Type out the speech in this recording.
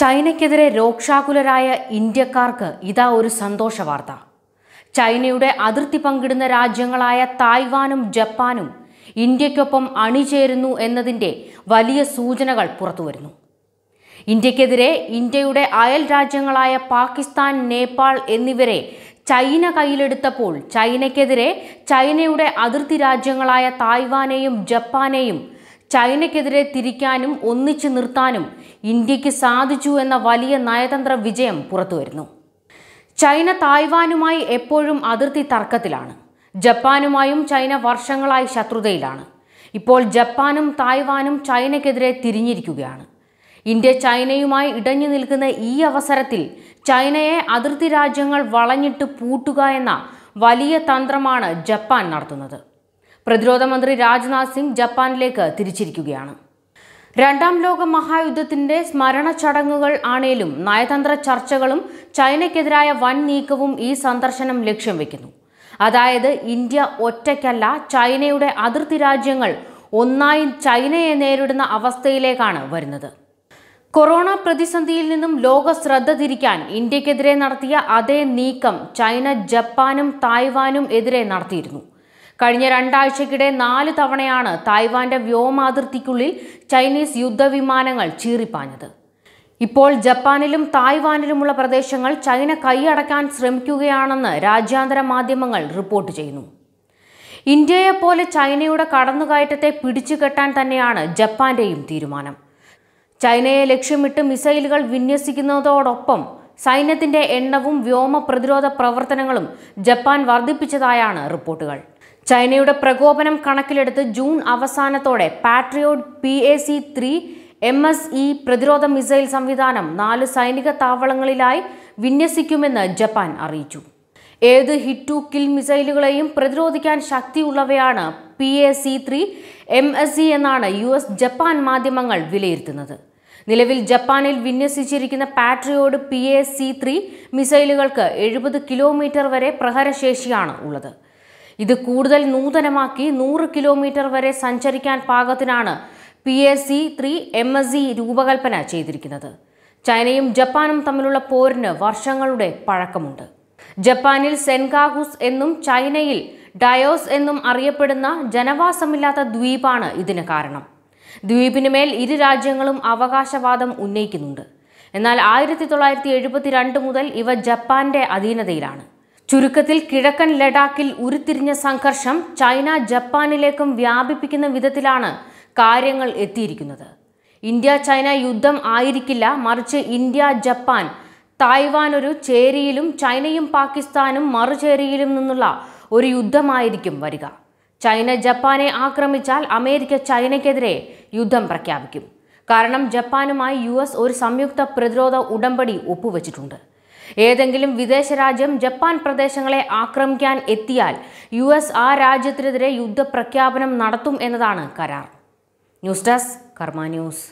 ചൈനയ്ക്കെതിരെ രോക്ഷാകുലരായ ഇന്ത്യക്കാർക്ക് ഇതാ ഒരു സന്തോഷ വാർത്ത ചൈനയുടെ അതിർത്തി പങ്കിടുന്ന രാജ്യങ്ങളായ തായ്വാനും ജപ്പാനും ഇന്ത്യക്കൊപ്പം അണിചേരുന്നു എന്നതിൻ്റെ വലിയ സൂചനകൾ പുറത്തുവരുന്നു ഇന്ത്യക്കെതിരെ ഇന്ത്യയുടെ അയൽ രാജ്യങ്ങളായ പാകിസ്ഥാൻ നേപ്പാൾ എന്നിവരെ ചൈന കയ്യിലെടുത്തപ്പോൾ ചൈനയ്ക്കെതിരെ ചൈനയുടെ അതിർത്തി രാജ്യങ്ങളായ തായ്വാനെയും ജപ്പാനെയും ചൈനയ്ക്കെതിരെ തിരിക്കാനും ഒന്നിച്ചു നിർത്താനും ഇന്ത്യക്ക് സാധിച്ചു എന്ന വലിയ നയതന്ത്ര വിജയം പുറത്തുവരുന്നു ചൈന തായ്വാനുമായി എപ്പോഴും അതിർത്തി തർക്കത്തിലാണ് ജപ്പാനുമായും ചൈന വർഷങ്ങളായി ശത്രുതയിലാണ് ഇപ്പോൾ ജപ്പാനും തായ്വാനും ചൈനയ്ക്കെതിരെ തിരിഞ്ഞിരിക്കുകയാണ് ഇന്ത്യ ചൈനയുമായി ഇടഞ്ഞു നിൽക്കുന്ന ഈ അവസരത്തിൽ ചൈനയെ അതിർത്തി രാജ്യങ്ങൾ വളഞ്ഞിട്ട് പൂട്ടുക എന്ന വലിയ തന്ത്രമാണ് ജപ്പാൻ നടത്തുന്നത് പ്രതിരോധ മന്ത്രി രാജ്നാഥ് സിംഗ് ജപ്പാനിലേക്ക് തിരിച്ചിരിക്കുകയാണ് രണ്ടാം ലോക മഹായുദ്ധത്തിന്റെ സ്മരണ ചടങ്ങുകൾ ആണേലും നയതന്ത്ര ചർച്ചകളും ചൈനയ്ക്കെതിരായ വൻ നീക്കവും ഈ സന്ദർശനം ലക്ഷ്യം വയ്ക്കുന്നു അതായത് ഇന്ത്യ ഒറ്റയ്ക്കല്ല ചൈനയുടെ അതിർത്തി രാജ്യങ്ങൾ ഒന്നായി ചൈനയെ നേരിടുന്ന അവസ്ഥയിലേക്കാണ് വരുന്നത് കൊറോണ പ്രതിസന്ധിയിൽ നിന്നും ലോക ശ്രദ്ധ തിരിക്കാൻ ഇന്ത്യക്കെതിരെ നടത്തിയ അതേ നീക്കം ചൈന ജപ്പാനും തായ്വാനും എതിരെ നടത്തിയിരുന്നു കഴിഞ്ഞ രണ്ടാഴ്ചക്കിടെ നാല് തവണയാണ് തായ്വാന്റെ വ്യോമാതിർത്തിക്കുള്ളിൽ ചൈനീസ് യുദ്ധവിമാനങ്ങൾ ചീറിപ്പാഞ്ഞത് ഇപ്പോൾ ജപ്പാനിലും തായ്വാനിലുമുള്ള പ്രദേശങ്ങൾ ചൈന കൈയടക്കാൻ ശ്രമിക്കുകയാണെന്ന് രാജ്യാന്തര മാധ്യമങ്ങൾ റിപ്പോർട്ട് ചെയ്യുന്നു ഇന്ത്യയെപ്പോലെ ചൈനയുടെ കടന്നുകയറ്റത്തെ പിടിച്ചുകെട്ടാൻ തന്നെയാണ് ജപ്പാന്റെയും തീരുമാനം ചൈനയെ ലക്ഷ്യമിട്ട് മിസൈലുകൾ വിന്യസിക്കുന്നതോടൊപ്പം സൈന്യത്തിന്റെ എണ്ണവും വ്യോമ പ്രതിരോധ പ്രവർത്തനങ്ങളും ജപ്പാൻ വർദ്ധിപ്പിച്ചതായാണ് റിപ്പോർട്ടുകൾ ചൈനയുടെ പ്രകോപനം കണക്കിലെടുത്ത് ജൂൺ അവസാനത്തോടെ Patriot P A C three M S E പ്രതിരോധ മിസൈൽ സംവിധാനം നാല് സൈനിക താവളങ്ങളിലായി വിന്യസിക്കുമെന്ന് ജപ്പാൻ അറിയിച്ചു ഏത് ഹിറ്റ് ടു കിൽ മിസൈലുകളെയും പ്രതിരോധിക്കാൻ ശക്തിയുള്ളവയാണ് P A C three M S C എന്നാണ് യു എസ് ജപ്പാൻ മാധ്യമങ്ങൾ വിലയിരുത്തുന്നത് നിലവിൽ ജപ്പാനിൽ വിന്യസിച്ചിരിക്കുന്ന Patriot P A C three മിസൈലുകൾക്ക് എഴുപത് കിലോമീറ്റർ വരെ പ്രഹരശേഷിയാണ് ഉള്ളത് ഇത് കൂടുതൽ നൂതനമാക്കി നൂറ് കിലോമീറ്റർ വരെ സഞ്ചരിക്കാൻ പാകത്തിനാണ് P S C three M S E രൂപകൽപ്പന ചെയ്തിരിക്കുന്നത് ചൈനയും ജപ്പാനും തമ്മിലുള്ള പോരിന് വർഷങ്ങളുടെ പഴക്കമുണ്ട് ജപ്പാനിൽ സെൻകാഹുസ് എന്നും ചൈനയിൽ ഡയോസ് എന്നും അറിയപ്പെടുന്ന ജനവാസമില്ലാത്ത ദ്വീപാണ് ഇതിന് കാരണം ദ്വീപിനുമേൽ ഇരു രാജ്യങ്ങളും അവകാശവാദം ഉന്നയിക്കുന്നുണ്ട് എന്നാൽ ആയിരത്തി തൊള്ളായിരത്തി എഴുപത്തിരണ്ട് മുതൽ ഇവ ജപ്പാന്റെ അധീനതയിലാണ് ചുരുക്കത്തിൽ കിഴക്കൻ ലഡാക്കിൽ ഉരുത്തിരിഞ്ഞ സംഘർഷം ചൈന ജപ്പാനിലേക്കും വ്യാപിപ്പിക്കുന്ന വിധത്തിലാണ് കാര്യങ്ങൾ എത്തിയിരിക്കുന്നത് ഇന്ത്യ ചൈന യുദ്ധം ആയിരിക്കില്ല മറിച്ച് ഇന്ത്യ ജപ്പാൻ തായ്വാൻ ഒരു ചേരിയിലും ചൈനയും പാകിസ്ഥാനും മറുചേരിയിലും നിന്നുള്ള ഒരു യുദ്ധമായിരിക്കും വരിക ചൈന ജപ്പാനെ ആക്രമിച്ചാൽ അമേരിക്ക ചൈനയ്ക്കെതിരെ യുദ്ധം പ്രഖ്യാപിക്കും കാരണം ജപ്പാനുമായി യു ഒരു സംയുക്ത പ്രതിരോധ ഉടമ്പടി ഒപ്പുവെച്ചിട്ടുണ്ട് ഏതെങ്കിലും വിദേശ രാജ്യം ജപ്പാൻ പ്രദേശങ്ങളെ ആക്രമിക്കാൻ എത്തിയാൽ യു എസ് ആ രാജ്യത്തിനെതിരെ യുദ്ധപ്രഖ്യാപനം നടത്തും എന്നതാണ് കരാർ ന്യൂസ് ഡെസ്ക് കർമ്മ ന്യൂസ്